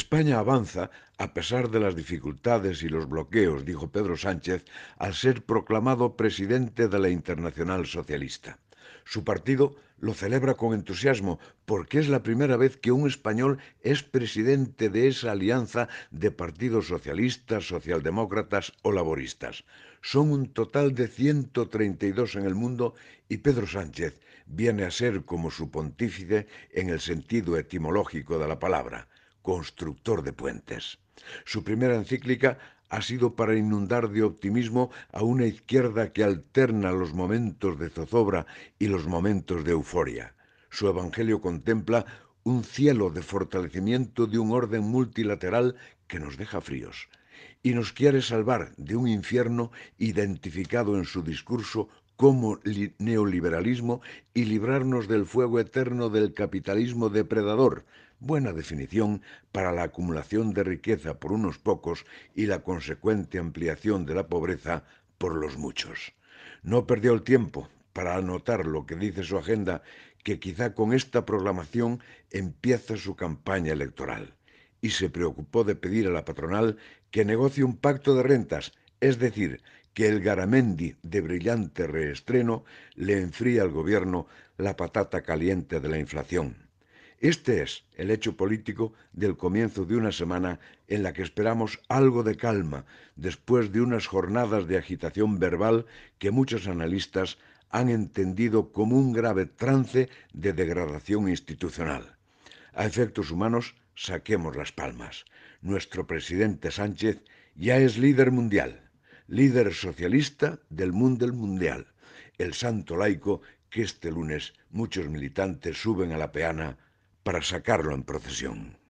España avanza a pesar de las dificultades y los bloqueos, dijo Pedro Sánchez al ser proclamado presidente de la Internacional Socialista. Su partido lo celebra con entusiasmo porque es la primera vez que un español es presidente de esa alianza de partidos socialistas, socialdemócratas o laboristas. Son un total de 132 en el mundo y Pedro Sánchez viene a ser como su pontífice en el sentido etimológico de la palabra constructor de puentes. Su primera encíclica ha sido para inundar de optimismo a una izquierda que alterna los momentos de zozobra y los momentos de euforia. Su Evangelio contempla un cielo de fortalecimiento de un orden multilateral que nos deja fríos y nos quiere salvar de un infierno identificado en su discurso como neoliberalismo y librarnos del fuego eterno del capitalismo depredador, buena definición para la acumulación de riqueza por unos pocos y la consecuente ampliación de la pobreza por los muchos. No perdió el tiempo para anotar lo que dice su agenda, que quizá con esta proclamación empieza su campaña electoral, y se preocupó de pedir a la patronal que negocie un pacto de rentas, es decir, que el Garamendi de brillante reestreno le enfría al gobierno la patata caliente de la inflación. Este es el hecho político del comienzo de una semana en la que esperamos algo de calma después de unas jornadas de agitación verbal que muchos analistas han entendido como un grave trance de degradación institucional. A efectos humanos, saquemos las palmas. Nuestro presidente Sánchez ya es líder mundial líder socialista del mundo mundial, el santo laico que este lunes muchos militantes suben a la peana para sacarlo en procesión.